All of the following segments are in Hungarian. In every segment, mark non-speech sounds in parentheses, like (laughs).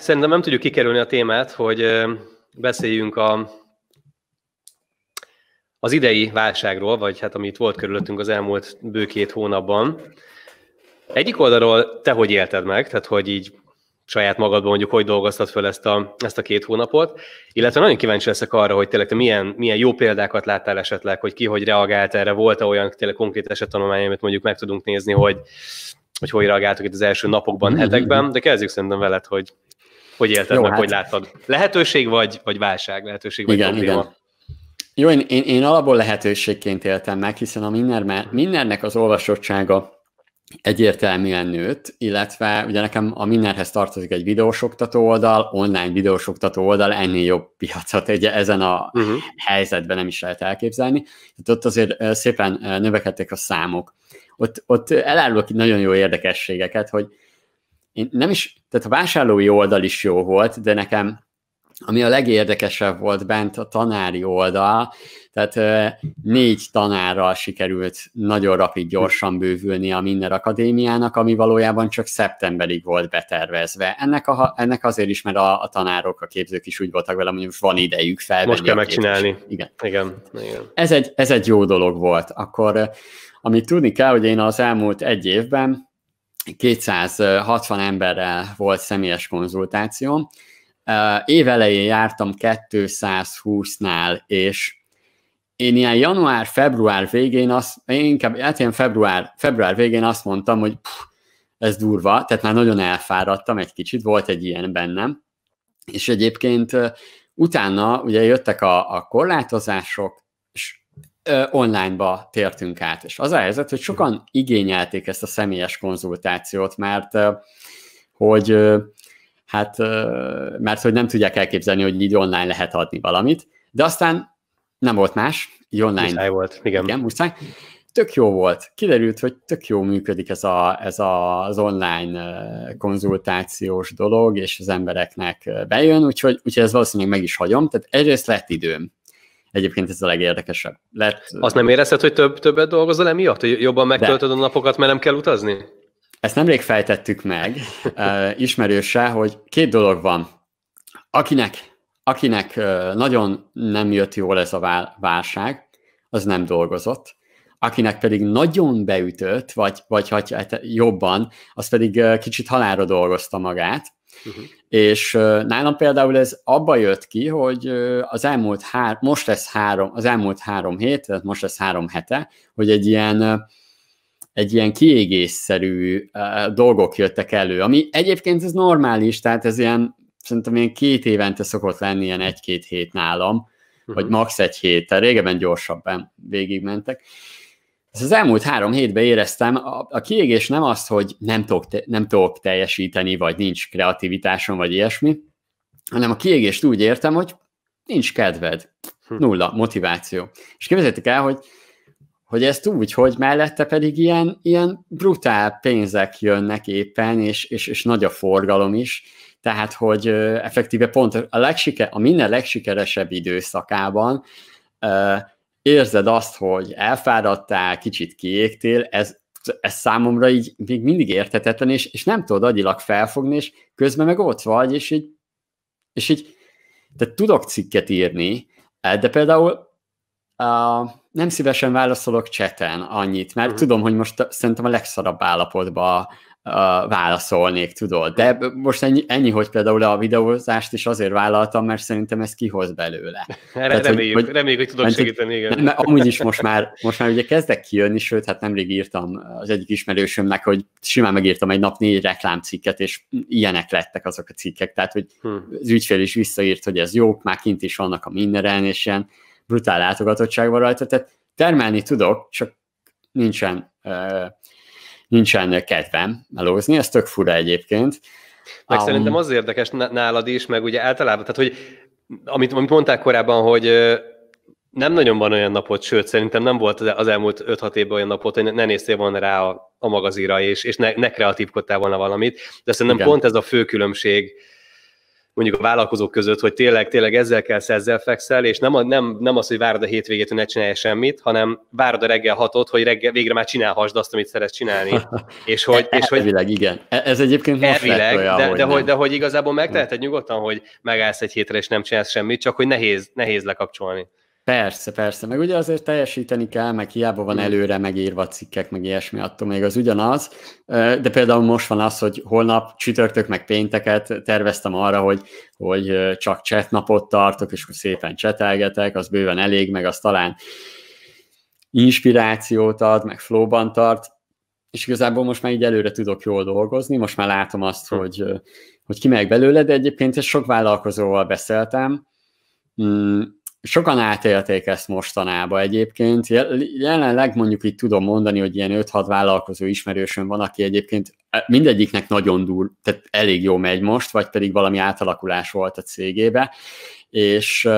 szerintem nem tudjuk kikerülni a témát, hogy beszéljünk a, az idei válságról, vagy hát amit volt körülöttünk az elmúlt bő két hónapban. Egyik oldalról te hogy élted meg, tehát hogy így saját magadban mondjuk, hogy dolgoztad fel ezt a, ezt a két hónapot, illetve nagyon kíváncsi leszek arra, hogy tényleg te milyen, milyen jó példákat láttál esetleg, hogy ki hogy reagált erre, volt-e olyan tényleg konkrét esettanulmány, amit mondjuk meg tudunk nézni, hogy hogy hogy reagáltok itt az első napokban, mm-hmm. hetekben, de kezdjük szerintem veled, hogy hogy élted Jó, meg, hát... hogy láttad? Lehetőség vagy, vagy válság? Lehetőség vagy igen, probléma? Igen. Jó, én, én, én alapból lehetőségként éltem meg, hiszen a Minner, Minnernek az olvasottsága egyértelműen nőtt, illetve ugye nekem a Minnerhez tartozik egy videósoktató oldal, online videósoktató oldal, ennél jobb piacot egy ezen a uh-huh. helyzetben nem is lehet elképzelni. Tehát ott azért szépen növekedtek a számok. Ott, ott elárulok nagyon jó érdekességeket, hogy én nem is, tehát a vásárlói oldal is jó volt, de nekem ami a legérdekesebb volt bent a tanári oldal, tehát négy tanárral sikerült nagyon rapid, gyorsan bővülni a Minner Akadémiának, ami valójában csak szeptemberig volt betervezve. Ennek, a, ennek azért is, mert a, a tanárok, a képzők is úgy voltak vele, hogy van idejük fel. Most kell megcsinálni. Igen. igen. igen. Ez, egy, ez egy jó dolog volt. Akkor amit tudni kell, hogy én az elmúlt egy évben 260 emberrel volt személyes konzultációm. Évelején jártam 220-nál, és én ilyen január-február végén, azt, én inkább hát ilyen február, február végén azt mondtam, hogy pff, ez durva, tehát már nagyon elfáradtam egy kicsit, volt egy ilyen bennem, és egyébként utána ugye jöttek a, a korlátozások, onlineba tértünk át, és az a helyzet, hogy sokan igényelték ezt a személyes konzultációt, mert hogy hát, mert hogy nem tudják elképzelni, hogy így online lehet adni valamit, de aztán nem volt más, így online. Muszáj volt, igen. Igen, muszáj. Tök jó volt. Kiderült, hogy tök jó működik ez, a, ez a, az online konzultációs dolog, és az embereknek bejön, úgyhogy, úgyhogy ez valószínűleg meg is hagyom. Tehát egyrészt lett időm Egyébként ez a legérdekesebb. Lett, Azt nem érezted, hogy több, többet dolgozol emiatt? Hogy jobban megtöltöd de. a napokat, mert nem kell utazni? Ezt nemrég fejtettük meg uh, ismerőse, hogy két dolog van. Akinek, akinek uh, nagyon nem jött jól ez a válság, az nem dolgozott. Akinek pedig nagyon beütött, vagy, vagy hát jobban, az pedig uh, kicsit halára dolgozta magát, Uh-huh. És nálam például ez abba jött ki, hogy az elmúlt hár, most lesz három, az elmúlt három hét, tehát most lesz három hete, hogy egy ilyen egy ilyen kiégésszerű dolgok jöttek elő, ami egyébként ez normális, tehát ez ilyen, szerintem ilyen két évente szokott lenni ilyen egy-két hét nálam, uh-huh. vagy max. egy hét, régebben gyorsabban végigmentek, ez az elmúlt három hétben éreztem, a, a kiégés nem az, hogy nem tudok, te, nem tudok teljesíteni, vagy nincs kreativitásom, vagy ilyesmi, hanem a kiégést úgy értem, hogy nincs kedved, hm. nulla motiváció. És képzeljétek el, hogy, hogy ezt úgy, hogy mellette pedig ilyen, ilyen brutál pénzek jönnek éppen, és, és, és nagy a forgalom is, tehát, hogy effektíve pont a, legsike, a minden legsikeresebb időszakában érzed azt, hogy elfáradtál, kicsit kiégtél, ez, ez számomra így még mindig érthetetlen, és, és nem tudod agyilag felfogni, és közben meg ott vagy, és így, és így te tudok cikket írni, eh, de például uh, nem szívesen válaszolok cseten annyit, mert uh-huh. tudom, hogy most szerintem a legszarabb állapotban válaszolnék, tudod. De most ennyi, ennyi, hogy például a videózást is azért vállaltam, mert szerintem ez kihoz belőle. (laughs) Tehát, reméljük, hogy, hogy, reméljük, hogy tudok mert, segíteni, igen. Mert amúgy is most már, most már ugye kezdek kijönni, sőt, hát nemrég írtam az egyik ismerősömnek, hogy simán megírtam egy nap négy reklámcikket, és ilyenek lettek azok a cikkek. Tehát, hogy hmm. az ügyfél is visszaírt, hogy ez jó, már kint is vannak a minden és ilyen brutál látogatottság van rajta. Tehát termelni tudok, csak nincsen uh, nincsen kedvem melózni, ez tök fura egyébként. Meg um, szerintem az érdekes nálad is, meg ugye általában, tehát hogy amit, amit mondták korábban, hogy nem nagyon van olyan napot, sőt, szerintem nem volt az elmúlt 5-6 évben olyan napot, hogy ne néztél volna rá a, a magazira, és, és ne, ne kreatívkodtál volna valamit, de szerintem Igen. pont ez a fő különbség, mondjuk a vállalkozók között, hogy tényleg, tényleg ezzel kell, ezzel fekszel, és nem, a, nem, nem az, hogy várod a hétvégét, hogy ne csinálj semmit, hanem várod a reggel hatot, hogy reggel, végre már csinálhassd azt, amit szeretsz csinálni. (laughs) és hogy, és hogy, elvileg, igen. E, ez egyébként most elvileg, olyan, de, hogy de, hogy, de hogy igazából megteheted nyugodtan, hogy megállsz egy hétre, és nem csinálsz semmit, csak hogy nehéz, nehéz lekapcsolni. Persze, persze, meg ugye azért teljesíteni kell, meg hiába van előre megírva cikkek, meg ilyesmi, attól még az ugyanaz, de például most van az, hogy holnap csütörtök meg pénteket terveztem arra, hogy, hogy csak chat napot tartok, és akkor szépen csetelgetek, az bőven elég, meg az talán inspirációt ad, meg flowban tart, és igazából most már így előre tudok jól dolgozni, most már látom azt, hm. hogy, hogy ki kimegyek belőle, de egyébként sok vállalkozóval beszéltem, mm, sokan átélték ezt mostanában egyébként. Jelenleg mondjuk itt tudom mondani, hogy ilyen 5-6 vállalkozó ismerősön van, aki egyébként e, mindegyiknek nagyon dur, tehát elég jó megy most, vagy pedig valami átalakulás volt a cégébe, és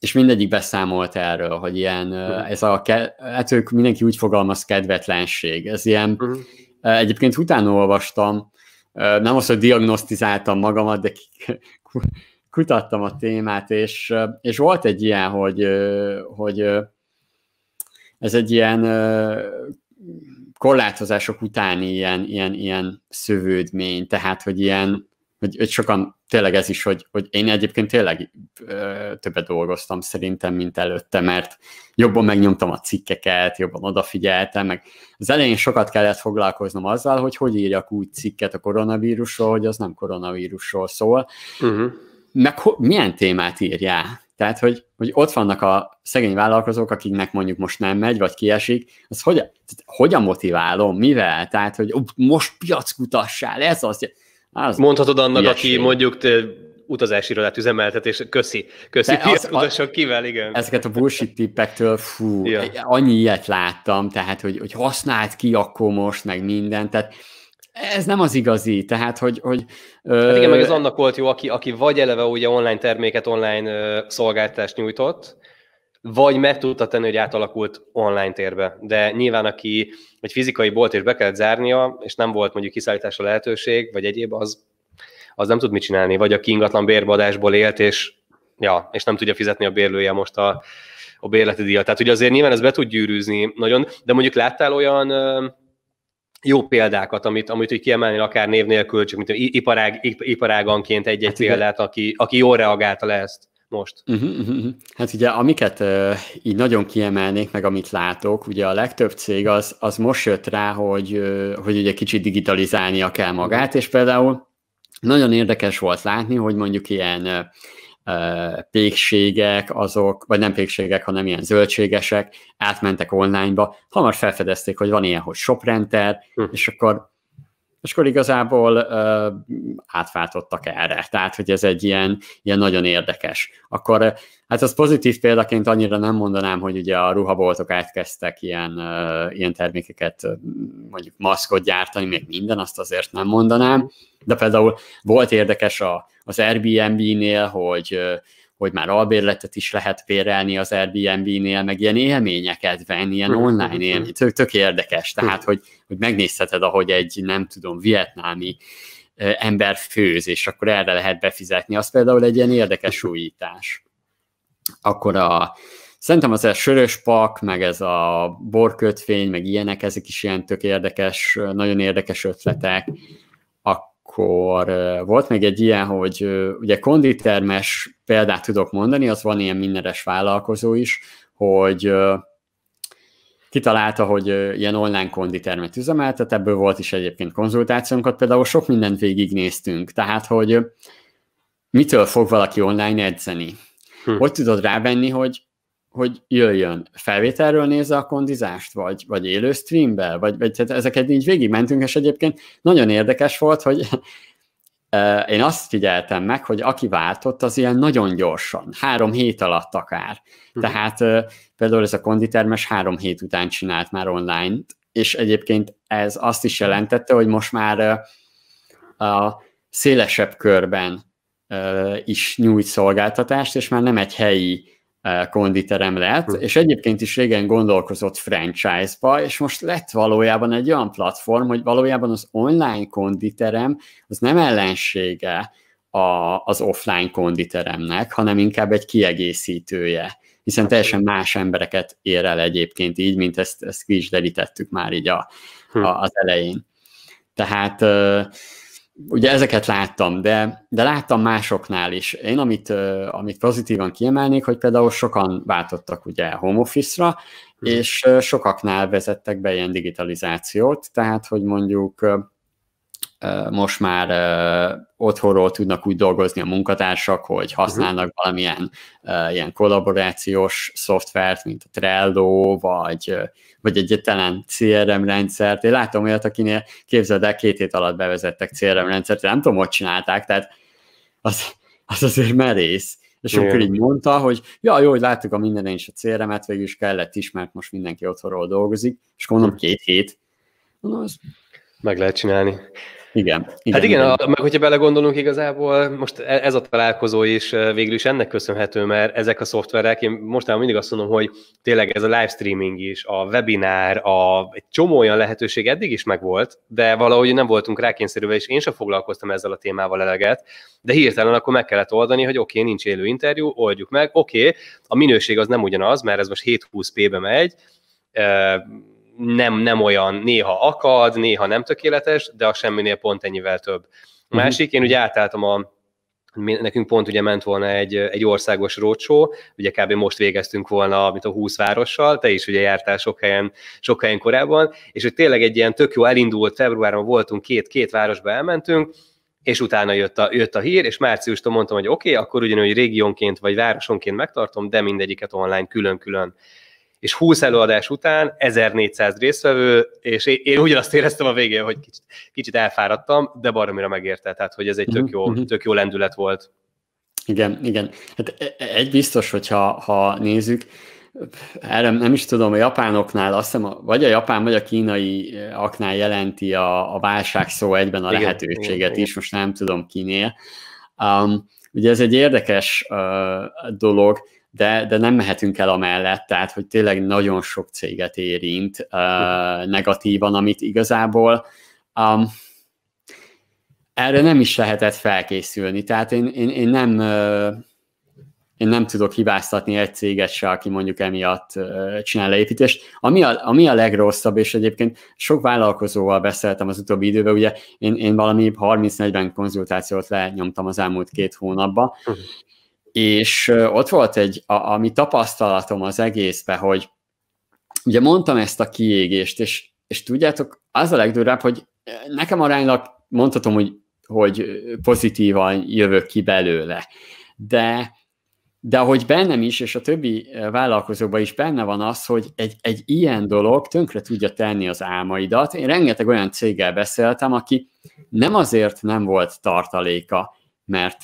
és mindegyik beszámolt erről, hogy ilyen, mhm. ez a, hát ők mindenki úgy fogalmaz kedvetlenség, ez ilyen, mhm. egyébként utána olvastam, nem azt, hogy diagnosztizáltam magamat, de kutattam a témát, és, és volt egy ilyen, hogy, hogy ez egy ilyen korlátozások utáni ilyen, ilyen, ilyen szövődmény, tehát, hogy ilyen, hogy, hogy sokan tényleg ez is, hogy, hogy én egyébként tényleg többet dolgoztam szerintem, mint előtte, mert jobban megnyomtam a cikkeket, jobban odafigyeltem, meg az elején sokat kellett foglalkoznom azzal, hogy hogy írjak úgy cikket a koronavírusról, hogy az nem koronavírusról szól, uh-huh meg milyen témát írjál? Tehát, hogy, hogy ott vannak a szegény vállalkozók, akiknek mondjuk most nem megy, vagy kiesik, az hogy, hogyan motiválom, mivel? Tehát, hogy most piackutassál, ez az. az Mondhatod annak, ilyeség. aki mondjuk te utazási irodát üzemeltet, és köszi, köszi, piackutasson kivel, igen. Ezeket a bullshit tippektől, fú, ja. annyi ilyet láttam, tehát, hogy, hogy használt ki akkor most, meg mindent, tehát ez nem az igazi, tehát hogy... hogy hát igen, meg ez annak volt jó, aki, aki vagy eleve ugye online terméket, online ö, szolgáltást nyújtott, vagy meg tudta tenni, hogy átalakult online térbe. De nyilván, aki egy fizikai bolt és be kellett zárnia, és nem volt mondjuk kiszállításra lehetőség, vagy egyéb, az, az nem tud mit csinálni. Vagy aki ingatlan bérbadásból élt, és, ja, és nem tudja fizetni a bérlője most a, a bérleti díjat. Tehát ugye azért nyilván ez be tud gyűrűzni nagyon, de mondjuk láttál olyan jó példákat, amit, amit úgy kiemelni akár név nélkül, csak mint iparág, iparáganként egy-egy hát példát, aki, aki jól reagálta le ezt most. Uh-huh, uh-huh, uh-huh. Hát ugye amiket uh, így nagyon kiemelnék, meg amit látok, ugye a legtöbb cég az, az most jött rá, hogy, uh, hogy ugye kicsit digitalizálnia kell magát, és például nagyon érdekes volt látni, hogy mondjuk ilyen uh, pékségek, azok, vagy nem pékségek, hanem ilyen zöldségesek, átmentek onlineba, hamar felfedezték, hogy van ilyen, hogy shoprentel, hm. és akkor és akkor igazából ö, átváltottak erre. Tehát, hogy ez egy ilyen, ilyen nagyon érdekes. Akkor hát az pozitív példaként annyira nem mondanám, hogy ugye a ruhaboltok átkezdtek ilyen, ö, ilyen termékeket, mondjuk maszkot gyártani, még minden, azt azért nem mondanám, de például volt érdekes a, az Airbnb-nél, hogy, hogy már albérletet is lehet bérelni az Airbnb-nél, meg ilyen élményeket venni, ilyen online élmény, tök, tök érdekes, tehát hogy, hogy megnézheted, ahogy egy, nem tudom, vietnámi ember főz, és akkor erre lehet befizetni, az például egy ilyen érdekes újítás. Akkor a, Szerintem az a sörös pak, meg ez a borkötvény, meg ilyenek, ezek is ilyen tök érdekes, nagyon érdekes ötletek akkor volt még egy ilyen, hogy ugye konditermes példát tudok mondani, az van ilyen mindenes vállalkozó is, hogy kitalálta, hogy ilyen online konditermet üzemeltet, ebből volt is egyébként konzultációnkat, például sok mindent végignéztünk, tehát, hogy mitől fog valaki online edzeni. Hm. Hogy tudod rávenni, hogy hogy jöjjön. Felvételről nézze a kondizást, vagy, vagy élő streambe, vagy, vagy tehát ezeket így végigmentünk, és egyébként nagyon érdekes volt, hogy (laughs) eh, én azt figyeltem meg, hogy aki váltott, az ilyen nagyon gyorsan, három hét alatt akár. Uh-huh. Tehát eh, például ez a konditermes három hét után csinált már online és egyébként ez azt is jelentette, hogy most már eh, a szélesebb körben is nyújt szolgáltatást, és már nem egy helyi konditerem lett, hm. és egyébként is régen gondolkozott franchise-ba, és most lett valójában egy olyan platform, hogy valójában az online konditerem az nem ellensége a, az offline konditeremnek, hanem inkább egy kiegészítője, hiszen teljesen más embereket ér el egyébként így, mint ezt, ezt ki is derítettük már így a, hm. a, az elején. Tehát uh, ugye ezeket láttam, de, de láttam másoknál is. Én amit, amit pozitívan kiemelnék, hogy például sokan váltottak ugye home office-ra, hmm. és sokaknál vezettek be ilyen digitalizációt, tehát hogy mondjuk most már otthonról tudnak úgy dolgozni a munkatársak, hogy mhm. használnak uh-huh. valamilyen ilyen kollaborációs szoftvert, mint a Trello, vagy, vagy egyetlen CRM rendszert. Én látom olyat, akinél képzeld el, két hét alatt bevezettek CRM rendszert, nem tudom, hogy csinálták, tehát az, az azért merész. És akkor így mondta, hogy ja, jó, hogy láttuk a mindenen is a CRM-et, végül is kellett is, mert most mindenki otthonról dolgozik, és akkor mondom, mhm. két hét. Mondom, az... Meg lehet csinálni. Igen. igen hát igen, igen. A, meg hogyha belegondolunk igazából, most e, ez a találkozó is e, végül is ennek köszönhető, mert ezek a szoftverek, én mostanában mindig azt mondom, hogy tényleg ez a live streaming is, a webinár, a, egy csomó olyan lehetőség eddig is megvolt, de valahogy nem voltunk rákényszerülve, és én sem foglalkoztam ezzel a témával eleget, de hirtelen akkor meg kellett oldani, hogy oké, okay, nincs élő interjú, oldjuk meg, oké, okay, a minőség az nem ugyanaz, mert ez most 720p-be megy, e, nem, nem olyan, néha akad, néha nem tökéletes, de a semminél pont ennyivel több. A mhm. másik, én ugye átálltam a nekünk pont ugye ment volna egy, egy országos rócsó, ugye kb. most végeztünk volna, mint a 20 várossal, te is ugye jártál sok helyen, sok helyen korábban, és hogy tényleg egy ilyen tök jó elindult februárban voltunk, két, két városba elmentünk, és utána jött a, jött a hír, és márciustól mondtam, hogy oké, okay, akkor ugyanúgy régiónként vagy városonként megtartom, de mindegyiket online külön-külön és 20 előadás után 1400 résztvevő, és én ugyanazt éreztem a végén, hogy kicsit, kicsit elfáradtam, de baromira megérte, tehát hogy ez egy tök mhm, jó, mhm. tök jó lendület volt. Igen, igen. Hát e, e, egy biztos, hogyha ha nézzük, erre nem is tudom, a japánoknál azt hiszem, vagy a japán, vagy a kínai eh, aknál jelenti a, a válság szó egyben a igen, lehetőséget igen, is, most nem tudom kinél. Um, ugye ez egy érdekes uh, dolog, de, de nem mehetünk el amellett, tehát hogy tényleg nagyon sok céget érint uh, negatívan, amit igazából um, erre nem is lehetett felkészülni. Tehát én, én, én nem... Uh, én nem tudok hibáztatni egy céget se, aki mondjuk emiatt csinál leépítést. Ami a, ami a legrosszabb, és egyébként sok vállalkozóval beszéltem az utóbbi időben, ugye én, én valami 30-40 konzultációt lenyomtam az elmúlt két hónapban, uh-huh és ott volt egy, a, ami tapasztalatom az egészben, hogy ugye mondtam ezt a kiégést, és, és tudjátok, az a legdurább, hogy nekem aránylag mondhatom, hogy, hogy pozitívan jövök ki belőle, de de ahogy bennem is, és a többi vállalkozóban is benne van az, hogy egy, egy ilyen dolog tönkre tudja tenni az álmaidat. Én rengeteg olyan céggel beszéltem, aki nem azért nem volt tartaléka, mert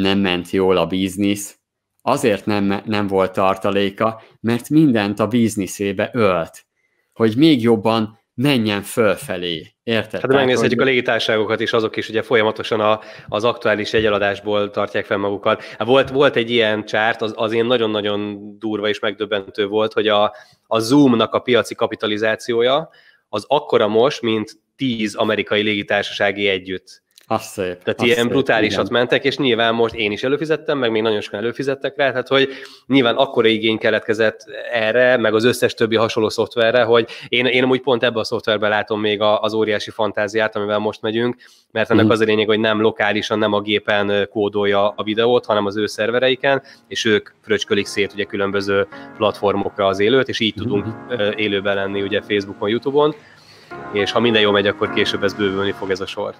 nem ment jól a biznisz, azért nem, nem volt tartaléka, mert mindent a bizniszébe ölt, hogy még jobban menjen fölfelé. Érted? Hát megnézhetjük hogy... a légitárságokat is, azok is ugye folyamatosan a, az aktuális jegyeladásból tartják fel magukat. Hát volt, volt egy ilyen csárt, az, az én nagyon-nagyon durva és megdöbbentő volt, hogy a, a Zoom-nak a piaci kapitalizációja az akkora most, mint tíz amerikai légitársasági együtt. Azt szép. Tehát azt ilyen szép, brutálisat igen. mentek, és nyilván most én is előfizettem, meg még nagyon sokan előfizettek rá, tehát hogy nyilván akkora igény keletkezett erre, meg az összes többi hasonló szoftverre, hogy én, én amúgy pont ebbe a szoftverbe látom még az óriási fantáziát, amivel most megyünk, mert ennek mm. az a lényeg, hogy nem lokálisan, nem a gépen kódolja a videót, hanem az ő szervereiken, és ők fröcskölik szét ugye különböző platformokra az élőt, és így mm. tudunk élőben lenni ugye Facebookon, Youtube-on, és ha minden jó, megy, akkor később ez bővülni fog ez a sor.